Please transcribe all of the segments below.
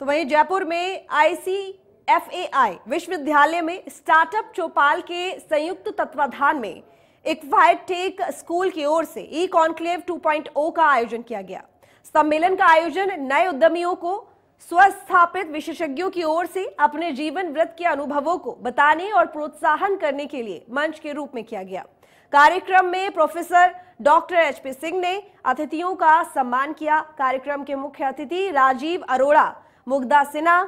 तो वहीं जयपुर में आईसी विश्वविद्यालय में स्टार्टअप चौपाल के संयुक्त तत्वाधान में टेक स्कूल की ओर से ई कॉन्क्लेव 2.0 का आयोजन किया गया सम्मेलन का आयोजन नए उद्यमियों को स्वस्थापित विशेषज्ञों की ओर से अपने जीवन व्रत के अनुभवों को बताने और प्रोत्साहन करने के लिए मंच के रूप में किया गया कार्यक्रम में professor doctor H P Singh ने अतिथियों का सम्मान किया कार्यक्रम के मुख्य अतिथि राजीव अरोड़ा मुग्धा सिन्हा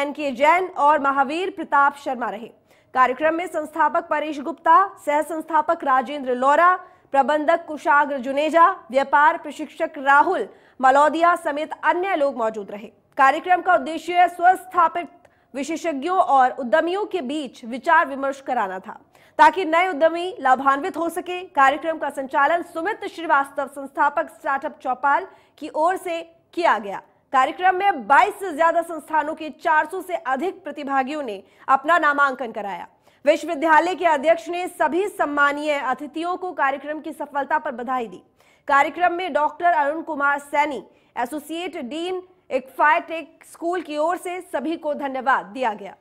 एन के जैन और महावीर प्रताप शर्मा रहे कार्यक्रम में संस्थापक परेश गुप्ता सह संस्थापक राजेंद्र लोरा प्रबंधक कुशाग्र जुनेजा व्यापार प्रशिक्षक राहुल मलौदिया समेत अन्य लोग मौजूद रहे कार्यक्रम का उद्देश्य स्वस्थापित विशेषज्ञों और उद्यमियों के बीच विचार विमर्श कराना था ताकि नए उद्यमी लाभान्वित हो सके कार्यक्रम का संचालन सुमित श्रीवास्तव संस्थापक स्टार्टअप चौपाल की ओर से किया गया कार्यक्रम में 22 से ज्यादा संस्थानों के 400 से अधिक प्रतिभागियों ने अपना नामांकन कराया विश्वविद्यालय के अध्यक्ष ने सभी सम्मानीय अतिथियों को कार्यक्रम की सफलता पर बधाई दी कार्यक्रम में doctor Arun Kumar Saini associate dean एक स्कूल की ओर से सभी को धन्यवाद दिया गया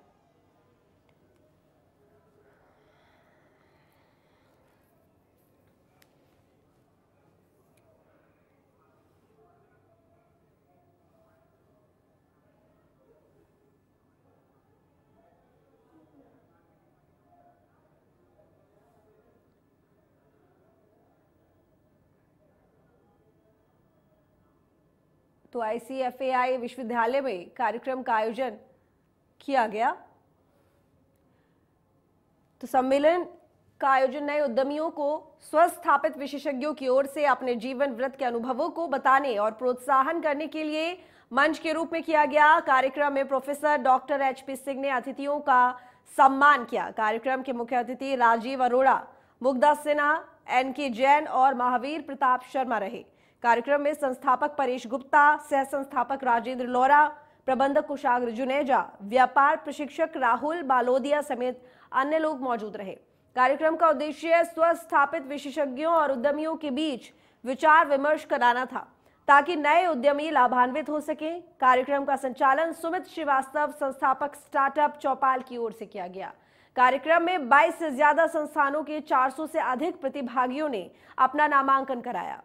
तो आईसीएफएआई विश्वविद्यालय में कार्यक्रम का आयोजन किया गया तो सम्मेलन का आयोजन नए उद्यमियों को स्वस्थापित विशेषज्ञों की ओर से अपने जीवन व्रत के अनुभवों को बताने और प्रोत्साहन करने के लिए मंच के रूप में किया गया कार्यक्रम में professor doctor H P Singh ने अतिथियों का सम्मान किया कार्यक्रम के मुख्य अतिथि राजीव अरोड़ा मुग्धा सिन्हा एन के जैन और महावीर प्रताप शर्मा रहे कार्यक्रम में संस्थापक परेश गुप्ता सह संस्थापक राजेंद्र लोरा प्रबंधक कुशाग्र जुनेजा व्यापार प्रशिक्षक राहुल बालोदिया समेत अन्य लोग मौजूद रहे कार्यक्रम का उद्देश्य स्वस्थापित विशेषज्ञों और उद्यमियों के बीच विचार विमर्श कराना था ताकि नए उद्यमी लाभान्वित हो सके कार्यक्रम का संचालन सुमित श्रीवास्तव संस्थापक स्टार्टअप चौपाल की ओर से किया गया कार्यक्रम में 22 से ज्यादा संस्थानों के 400 से अधिक प्रतिभागियों ने अपना नामांकन कराया